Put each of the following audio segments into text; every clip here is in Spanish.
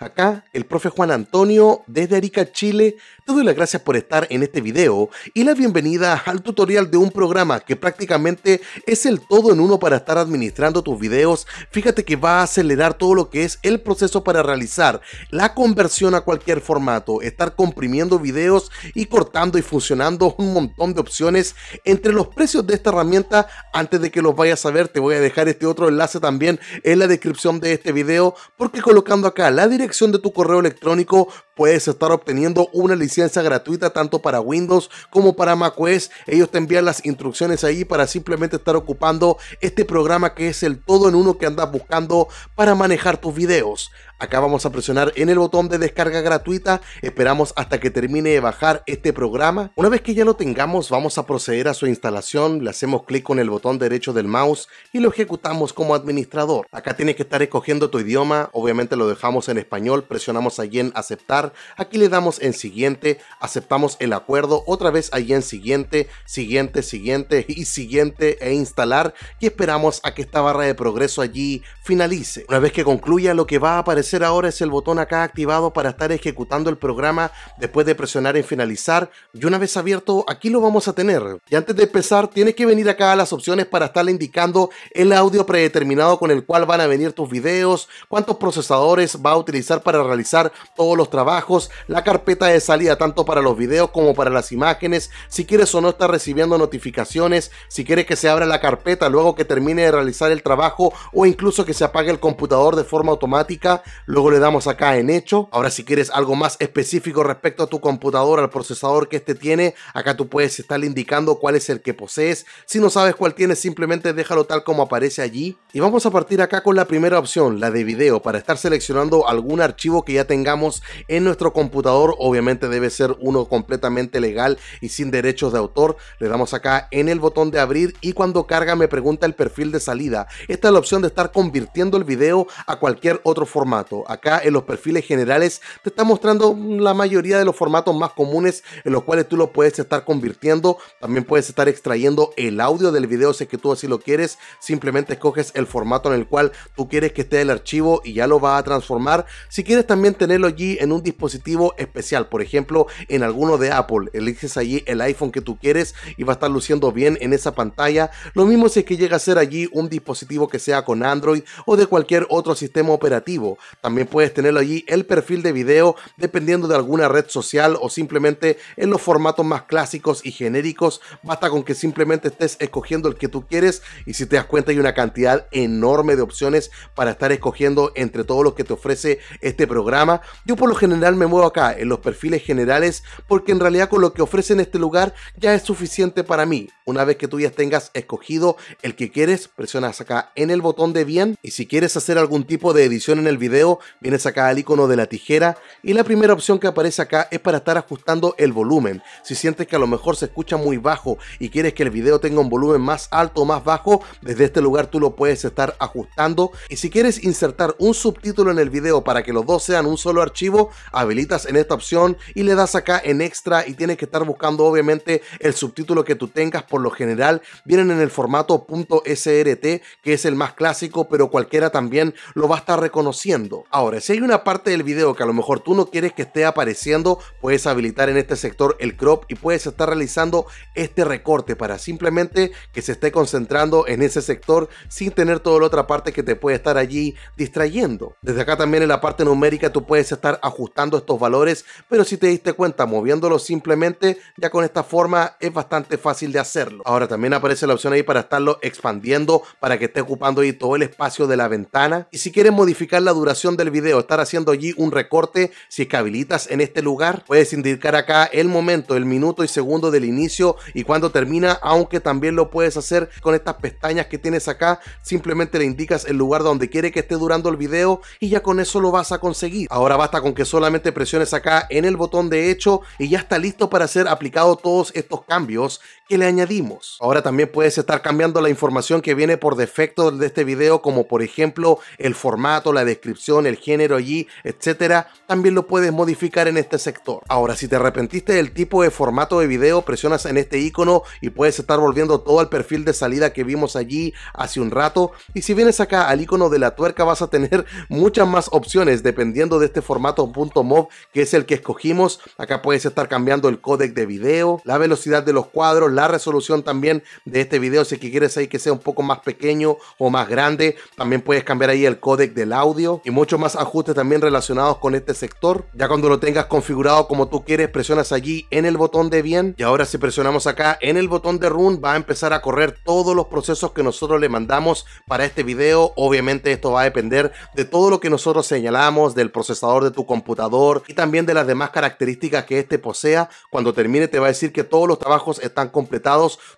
Acá el profe Juan Antonio desde Arica, Chile. Te doy las gracias por estar en este video y la bienvenida al tutorial de un programa que prácticamente es el todo en uno para estar administrando tus videos. Fíjate que va a acelerar todo lo que es el proceso para realizar la conversión a cualquier formato, estar comprimiendo videos y cortando y funcionando un montón de opciones entre los precios de esta herramienta. Antes de que los vayas a ver, te voy a dejar este otro enlace también en la descripción de este video porque colocando acá la dirección de tu correo electrónico Puedes estar obteniendo una licencia gratuita tanto para Windows como para macOS. Ellos te envían las instrucciones ahí para simplemente estar ocupando este programa que es el todo en uno que andas buscando para manejar tus videos. Acá vamos a presionar en el botón de descarga gratuita, esperamos hasta que termine de bajar este programa. Una vez que ya lo tengamos, vamos a proceder a su instalación, le hacemos clic con el botón derecho del mouse y lo ejecutamos como administrador. Acá tienes que estar escogiendo tu idioma, obviamente lo dejamos en español, presionamos allí en aceptar Aquí le damos en siguiente, aceptamos el acuerdo, otra vez allí en siguiente, siguiente, siguiente y siguiente e instalar y esperamos a que esta barra de progreso allí finalice. Una vez que concluya lo que va a aparecer ahora es el botón acá activado para estar ejecutando el programa después de presionar en finalizar y una vez abierto aquí lo vamos a tener. Y antes de empezar tienes que venir acá a las opciones para estarle indicando el audio predeterminado con el cual van a venir tus videos, cuántos procesadores va a utilizar para realizar todos los trabajos la carpeta de salida tanto para los videos como para las imágenes, si quieres o no estar recibiendo notificaciones, si quieres que se abra la carpeta luego que termine de realizar el trabajo o incluso que se apague el computador de forma automática, luego le damos acá en hecho. Ahora si quieres algo más específico respecto a tu computador, al procesador que este tiene, acá tú puedes estar indicando cuál es el que posees. Si no sabes cuál tienes, simplemente déjalo tal como aparece allí. Y vamos a partir acá con la primera opción, la de video, para estar seleccionando algún archivo que ya tengamos en nuestro computador, obviamente debe ser uno completamente legal y sin derechos de autor. Le damos acá en el botón de abrir y cuando carga me pregunta el perfil de salida. Esta es la opción de estar convirtiendo el video a cualquier otro formato. Acá en los perfiles generales te está mostrando la mayoría de los formatos más comunes en los cuales tú lo puedes estar convirtiendo. También puedes estar extrayendo el audio del video si es que tú así lo quieres. Simplemente escoges el formato en el cual tú quieres que esté el archivo y ya lo va a transformar. Si quieres también tenerlo allí en un dispositivo dispositivo especial. Por ejemplo, en alguno de Apple, eliges allí el iPhone que tú quieres y va a estar luciendo bien en esa pantalla. Lo mismo si es que llega a ser allí un dispositivo que sea con Android o de cualquier otro sistema operativo. También puedes tenerlo allí el perfil de video dependiendo de alguna red social o simplemente en los formatos más clásicos y genéricos. Basta con que simplemente estés escogiendo el que tú quieres y si te das cuenta hay una cantidad enorme de opciones para estar escogiendo entre todos los que te ofrece este programa. Yo por lo general general me muevo acá, en los perfiles generales, porque en realidad con lo que ofrecen este lugar ya es suficiente para mí. Una vez que tú ya tengas escogido el que quieres, presionas acá en el botón de bien y si quieres hacer algún tipo de edición en el video, vienes acá al icono de la tijera y la primera opción que aparece acá es para estar ajustando el volumen. Si sientes que a lo mejor se escucha muy bajo y quieres que el video tenga un volumen más alto o más bajo, desde este lugar tú lo puedes estar ajustando y si quieres insertar un subtítulo en el video para que los dos sean un solo archivo, habilitas en esta opción y le das acá en extra y tienes que estar buscando obviamente el subtítulo que tú tengas lo general vienen en el formato .srt, que es el más clásico, pero cualquiera también lo va a estar reconociendo. Ahora, si hay una parte del video que a lo mejor tú no quieres que esté apareciendo, puedes habilitar en este sector el crop y puedes estar realizando este recorte para simplemente que se esté concentrando en ese sector sin tener toda la otra parte que te puede estar allí distrayendo. Desde acá también en la parte numérica tú puedes estar ajustando estos valores, pero si te diste cuenta moviéndolo simplemente, ya con esta forma es bastante fácil de hacer. Ahora también aparece la opción ahí para estarlo expandiendo para que esté ocupando ahí todo el espacio de la ventana. Y si quieres modificar la duración del video, estar haciendo allí un recorte, si es que habilitas en este lugar, puedes indicar acá el momento, el minuto y segundo del inicio y cuando termina, aunque también lo puedes hacer con estas pestañas que tienes acá, simplemente le indicas el lugar donde quiere que esté durando el video y ya con eso lo vas a conseguir. Ahora basta con que solamente presiones acá en el botón de hecho y ya está listo para ser aplicado todos estos cambios que le añadimos. Ahora también puedes estar cambiando la información que viene por defecto de este video, como por ejemplo el formato, la descripción, el género allí, etcétera. También lo puedes modificar en este sector. Ahora, si te arrepentiste del tipo de formato de video, presionas en este icono y puedes estar volviendo todo al perfil de salida que vimos allí hace un rato. Y si vienes acá al icono de la tuerca, vas a tener muchas más opciones dependiendo de este formato .mov que es el que escogimos. Acá puedes estar cambiando el códec de video, la velocidad de los cuadros, la resolución también de este video. Si quieres ahí que sea un poco más pequeño o más grande, también puedes cambiar ahí el codec del audio y muchos más ajustes también relacionados con este sector. Ya cuando lo tengas configurado como tú quieres, presionas allí en el botón de bien. Y ahora si presionamos acá en el botón de run, va a empezar a correr todos los procesos que nosotros le mandamos para este video. Obviamente esto va a depender de todo lo que nosotros señalamos, del procesador de tu computador y también de las demás características que este posea. Cuando termine te va a decir que todos los trabajos están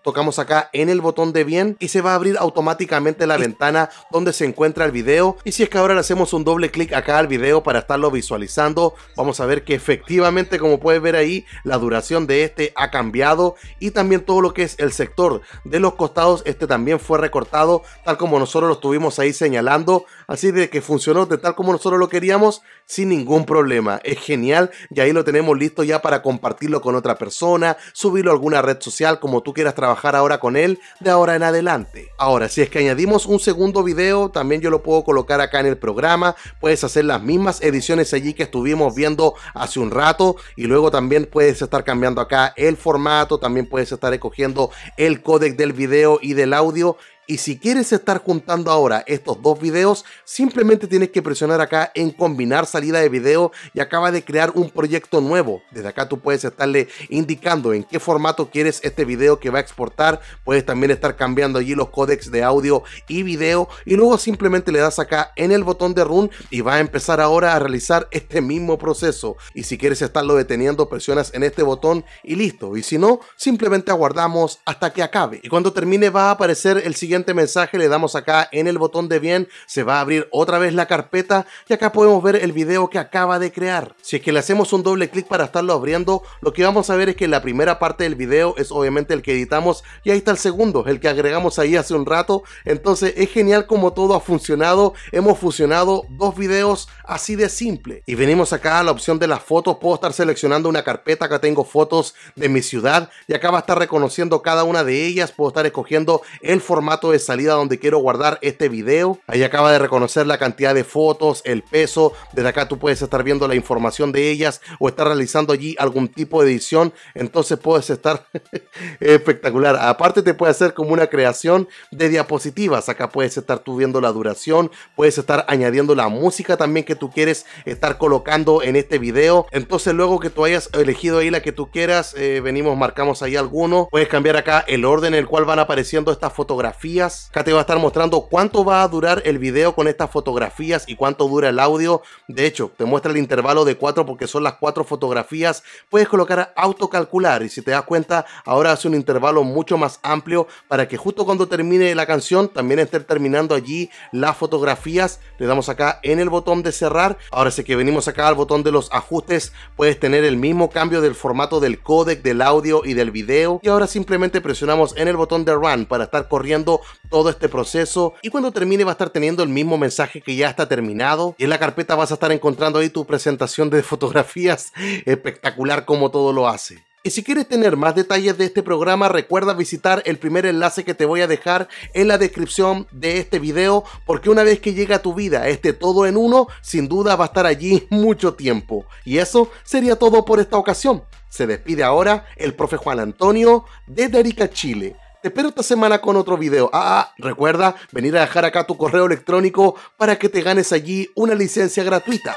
tocamos acá en el botón de bien y se va a abrir automáticamente la ventana donde se encuentra el video. Y si es que ahora le hacemos un doble clic acá al video para estarlo visualizando, vamos a ver que efectivamente, como puedes ver ahí, la duración de este ha cambiado y también todo lo que es el sector de los costados, este también fue recortado tal como nosotros lo estuvimos ahí señalando. Así de que funcionó de tal como nosotros lo queríamos sin ningún problema. Es genial y ahí lo tenemos listo ya para compartirlo con otra persona, subirlo a alguna red social como tú quieras trabajar ahora con él de ahora en adelante. Ahora, si es que añadimos un segundo video, también yo lo puedo colocar acá en el programa. Puedes hacer las mismas ediciones allí que estuvimos viendo hace un rato y luego también puedes estar cambiando acá el formato, también puedes estar escogiendo el códec del video y del audio y si quieres estar juntando ahora estos dos videos, simplemente tienes que presionar acá en combinar salida de video y acaba de crear un proyecto nuevo. Desde acá tú puedes estarle indicando en qué formato quieres este video que va a exportar. Puedes también estar cambiando allí los códex de audio y video y luego simplemente le das acá en el botón de run y va a empezar ahora a realizar este mismo proceso. Y si quieres estarlo deteniendo, presionas en este botón y listo. Y si no, simplemente aguardamos hasta que acabe. Y cuando termine va a aparecer el siguiente mensaje, le damos acá en el botón de bien, se va a abrir otra vez la carpeta y acá podemos ver el video que acaba de crear. Si es que le hacemos un doble clic para estarlo abriendo, lo que vamos a ver es que la primera parte del video es obviamente el que editamos y ahí está el segundo, el que agregamos ahí hace un rato. Entonces es genial como todo ha funcionado, hemos fusionado dos videos así de simple. Y venimos acá a la opción de las fotos, puedo estar seleccionando una carpeta, acá tengo fotos de mi ciudad y acá va a estar reconociendo cada una de ellas, puedo estar escogiendo el formato de salida donde quiero guardar este video. Ahí acaba de reconocer la cantidad de fotos, el peso. Desde acá tú puedes estar viendo la información de ellas o estar realizando allí algún tipo de edición. Entonces puedes estar espectacular. Aparte te puede hacer como una creación de diapositivas. Acá puedes estar tú viendo la duración. Puedes estar añadiendo la música también que tú quieres estar colocando en este video. Entonces luego que tú hayas elegido ahí la que tú quieras, eh, venimos, marcamos ahí alguno. Puedes cambiar acá el orden en el cual van apareciendo estas fotografías acá te va a estar mostrando cuánto va a durar el video con estas fotografías y cuánto dura el audio. De hecho, te muestra el intervalo de 4 porque son las 4 fotografías. Puedes colocar autocalcular y si te das cuenta, ahora hace un intervalo mucho más amplio para que justo cuando termine la canción también esté terminando allí las fotografías. Le damos acá en el botón de cerrar. Ahora sí que venimos acá al botón de los ajustes. Puedes tener el mismo cambio del formato del codec, del audio y del video. Y ahora simplemente presionamos en el botón de run para estar corriendo todo este proceso y cuando termine va a estar teniendo el mismo mensaje que ya está terminado y en la carpeta vas a estar encontrando ahí tu presentación de fotografías espectacular como todo lo hace. Y si quieres tener más detalles de este programa, recuerda visitar el primer enlace que te voy a dejar en la descripción de este video, porque una vez que llega a tu vida este todo en uno, sin duda va a estar allí mucho tiempo. Y eso sería todo por esta ocasión. Se despide ahora el profe Juan Antonio de Darica, Chile. Te espero esta semana con otro video. Ah, ah, recuerda venir a dejar acá tu correo electrónico para que te ganes allí una licencia gratuita.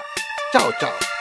Chao, chao.